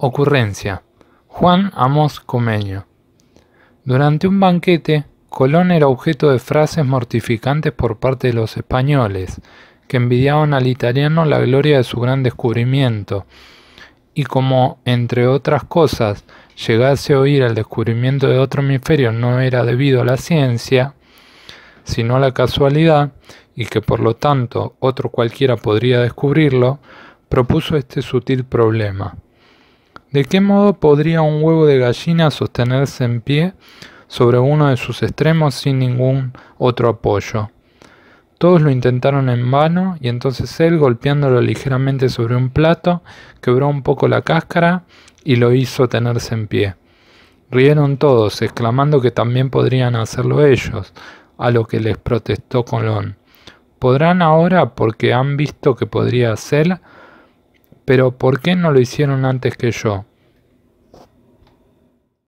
Ocurrencia. Juan Amos Comeño. Durante un banquete, Colón era objeto de frases mortificantes por parte de los españoles, que envidiaban al italiano la gloria de su gran descubrimiento, y como, entre otras cosas, llegase a oír el descubrimiento de otro hemisferio no era debido a la ciencia, sino a la casualidad, y que por lo tanto otro cualquiera podría descubrirlo, propuso este sutil problema. ¿De qué modo podría un huevo de gallina sostenerse en pie sobre uno de sus extremos sin ningún otro apoyo? Todos lo intentaron en vano y entonces él, golpeándolo ligeramente sobre un plato, quebró un poco la cáscara y lo hizo tenerse en pie. Rieron todos, exclamando que también podrían hacerlo ellos, a lo que les protestó Colón. ¿Podrán ahora porque han visto que podría hacer? pero ¿por qué no lo hicieron antes que yo?